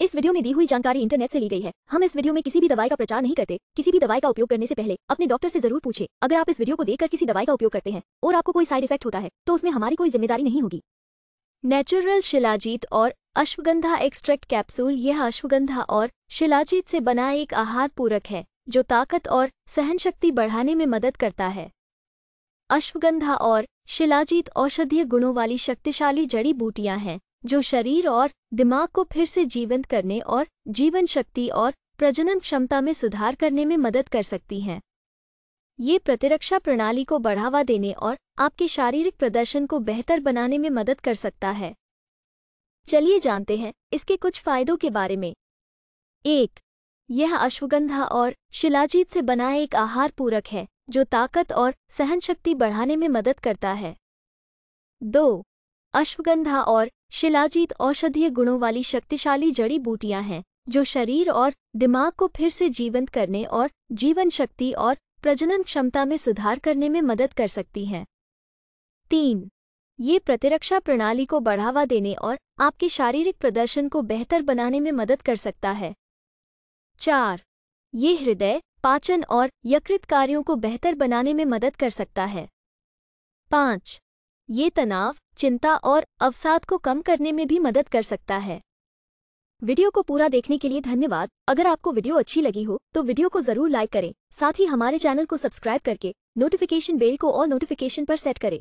इस वीडियो में दी हुई जानकारी इंटरनेट से ली गई है हम इस वीडियो में किसी भी दवाई का प्रचार नहीं करते किसी भी दवाई का उपयोग करने से पहले अपने डॉक्टर से जरूर पूछे अगर आप इस वीडियो को देखकर किसी दवाई का उपयोग करते हैं और आपको कोई साइड इफेक्ट होता है तो उसमें हमारी कोई जिम्मेदारी नहीं होगी नेचुरल शिलाजीत और अश्वगंधा एक्सट्रैक्ट कैप्सूल यह अश्वगंधा और शिलाजीत से बना एक आहार पूरक है जो ताकत और सहन शक्ति बढ़ाने में मदद करता है अश्वगंधा और शिलाजीत औषधीय गुणों वाली शक्तिशाली जड़ी बूटियां हैं जो शरीर और दिमाग को फिर से जीवंत करने और जीवन शक्ति और प्रजनन क्षमता में सुधार करने में मदद कर सकती हैं ये प्रतिरक्षा प्रणाली को बढ़ावा देने और आपके शारीरिक प्रदर्शन को बेहतर बनाने में मदद कर सकता है चलिए जानते हैं इसके कुछ फायदों के बारे में एक यह अश्वगंधा और शिलाजीत से बना एक आहार पूरक है जो ताकत और सहन शक्ति बढ़ाने में मदद करता है दो अश्वगंधा और शिलाजीत औषधीय गुणों वाली शक्तिशाली जड़ी बूटियां हैं जो शरीर और दिमाग को फिर से जीवंत करने और जीवन शक्ति और प्रजनन क्षमता में सुधार करने में मदद कर सकती हैं तीन ये प्रतिरक्षा प्रणाली को बढ़ावा देने और आपके शारीरिक प्रदर्शन को बेहतर बनाने में मदद कर सकता है चार ये हृदय पाचन और यकृत कार्यों को बेहतर बनाने में मदद कर सकता है पाँच ये तनाव चिंता और अवसाद को कम करने में भी मदद कर सकता है वीडियो को पूरा देखने के लिए धन्यवाद अगर आपको वीडियो अच्छी लगी हो तो वीडियो को जरूर लाइक करें साथ ही हमारे चैनल को सब्सक्राइब करके नोटिफिकेशन बेल को और नोटिफिकेशन पर सेट करें